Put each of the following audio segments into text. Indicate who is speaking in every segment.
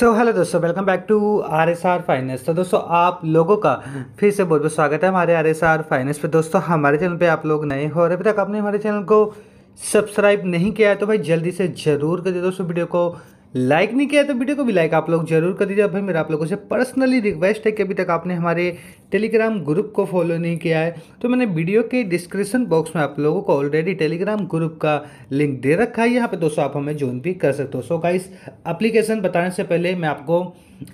Speaker 1: सो hello दोस्तों welcome back to R S R finance तो दोस्तों आप लोगों का फिर से बहुत बहुत स्वागत है हमारे आर एस आर फाइनेंस पर दोस्तों हमारे चैनल पे आप लोग नए हो और अभी तक आपने हमारे चैनल को सब्सक्राइब नहीं किया है तो भाई जल्दी से ज़रूर कर दे दोस्तों वीडियो को लाइक नहीं किया तो वीडियो को भी लाइक आप लोग जरूर कर दीजिए भाई मेरा आप लोगों से पर्सनली रिक्वेस्ट है कि अभी तक आपने हमारे टेलीग्राम ग्रुप को फॉलो नहीं किया है तो मैंने वीडियो के डिस्क्रिप्शन बॉक्स में आप लोगों को ऑलरेडी टेलीग्राम ग्रुप का लिंक दे रखा है यहाँ पे दोस्तों आप हमें ज्वाइन भी कर सकते हो सो का अप्लीकेशन बताने से पहले मैं आपको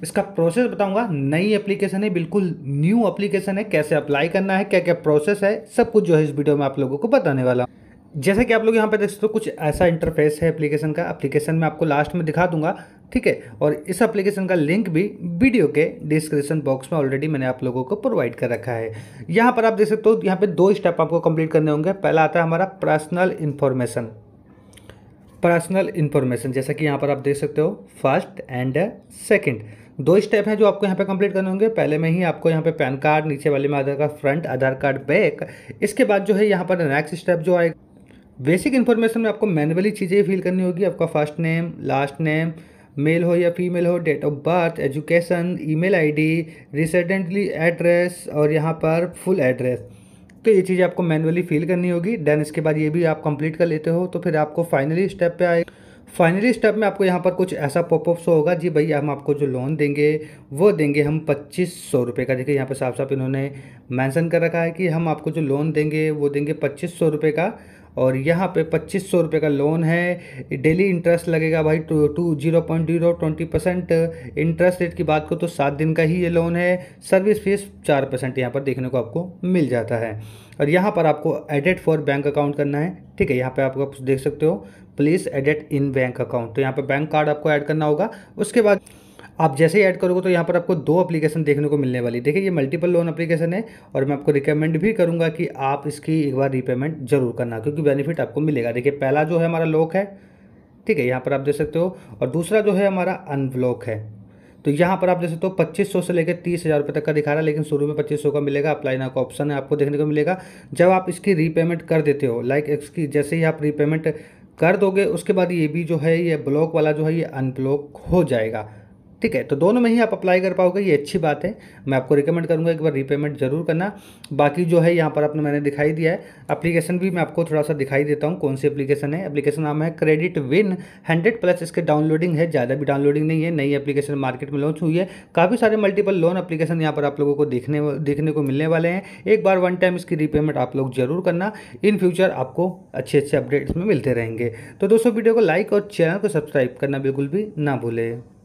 Speaker 1: इसका प्रोसेस बताऊंगा नई एप्लीकेशन है बिल्कुल न्यू एप्लीकेशन है कैसे अप्लाई करना है क्या क्या प्रोसेस है सब कुछ जो है इस वीडियो में आप लोगों को बताने वाला हूँ जैसे कि आप लोग यहाँ पे देख सकते हो कुछ ऐसा इंटरफेस है एप्लीकेशन का एप्लीकेशन में आपको लास्ट में दिखा दूंगा ठीक है और इस एप्लीकेशन का लिंक भी वीडियो के डिस्क्रिप्शन बॉक्स में ऑलरेडी मैंने आप लोगों को प्रोवाइड कर रखा है यहाँ पर आप देख सकते हो यहाँ पे दो स्टेप आपको कंप्लीट करने होंगे पहला आता है हमारा पर्सनल इन्फॉर्मेशन पर्सनल इन्फॉर्मेशन जैसा कि यहाँ पर आप देख सकते हो फर्स्ट एंड सेकेंड दो स्टेप हैं जो आपको यहाँ पे कंप्लीट करने होंगे पहले में ही आपको यहाँ पे पैन कार्ड नीचे वाले में Aadhaar card front Aadhaar card back इसके बाद जो है यहाँ पर नेक्स्ट स्टेप जो आएगा बेसिक इन्फॉर्मेशन में आपको मैनुअली चीज़ें फिल करनी होगी आपका first name last name male हो या फीमेल हो date of birth education email ID recently address और यहाँ पर फुल एड्रेस तो ये चीज़ें आपको मैनुअली फिल करनी होगी देन इसके बाद ये भी आप कंप्लीट कर लेते हो तो फिर आपको फाइनली स्टेप पे आए फाइनली स्टेप में आपको यहाँ पर कुछ ऐसा पॉपअप शो होगा जी भाई हम आपको जो लोन देंगे वो देंगे हम पच्चीस सौ रुपये का देखिए यहाँ पर साफ साफ इन्होंने मेंशन कर रखा है कि हम आपको जो लोन देंगे वो देंगे पच्चीस सौ रुपये का और यहाँ पे पच्चीस सौ रुपये का लोन है डेली इंटरेस्ट लगेगा भाई two two zero point zero twenty percent interest rate की बात करो तो सात दिन का ही ये लोन है सर्विस फीस चार परसेंट यहाँ पर देखने को आपको मिल जाता है और यहाँ पर आपको एडिट फॉर बैंक अकाउंट करना है ठीक है यहाँ पर आप देख सकते हो please edit in bank account तो यहाँ पर बैंक कार्ड आपको ऐड करना होगा उसके बाद आप जैसे ही ऐड करोगे तो यहाँ पर आपको दो एप्लीकेशन देखने को मिलने वाली देखिए ये मल्टीपल लोन एप्लीकेशन है और मैं आपको रिकमेंड भी करूँगा कि आप इसकी एक बार रीपेमेंट जरूर करना क्योंकि बेनिफिट आपको मिलेगा देखिए पहला जो है हमारा लॉक है ठीक है यहाँ पर आप देख सकते हो और दूसरा जो है हमारा अनब्लॉक है तो यहाँ पर आप देख सकते हो पच्चीस सौ से लेकर तीस हज़ार रुपये तक का दिखा रहा है लेकिन शुरू में पच्चीस सौ का मिलेगा अप्लाई ना का ऑप्शन है आपको देखने को मिलेगा जब आप इसकी रीपेमेंट कर देते हो लाइक इसकी जैसे ही आप रीपेमेंट कर दोगे उसके बाद ये भी जो है ये ब्लॉक वाला जो है ये अनब्लॉक हो जाएगा ठीक है तो दोनों में ही आप अप्लाई कर पाओगे ये अच्छी बात है मैं आपको रिकमेंड करूँगा एक बार रीपेमेंट जरूर करना बाकी जो है यहाँ पर आपने मैंने दिखाई दिया है अप्लीकेशन भी मैं आपको थोड़ा सा दिखाई देता हूँ कौन सी एप्लीकेशन है एप्लीकेशन नाम है क्रेडिट विन हंड्रेड प्लस इसके डाउनलोडिंग है ज़्यादा भी डाउनलोडिंग नहीं है नई एप्लीकेशन मार्केट में लॉन्च हुई है काफ़ी सारे मल्टीपल लोन एप्लीकेशन यहाँ पर आप लोगों को देखने देखने को मिलने वाले हैं एक बार वन टाइम इसकी रीपेमेंट आप लोग जरूर करना इन फ्यूचर आपको अच्छे अच्छे अपडेट्स में मिलते रहेंगे तो दोस्तों वीडियो को लाइक और चैनल को सब्सक्राइब करना बिल्कुल भी ना भूलें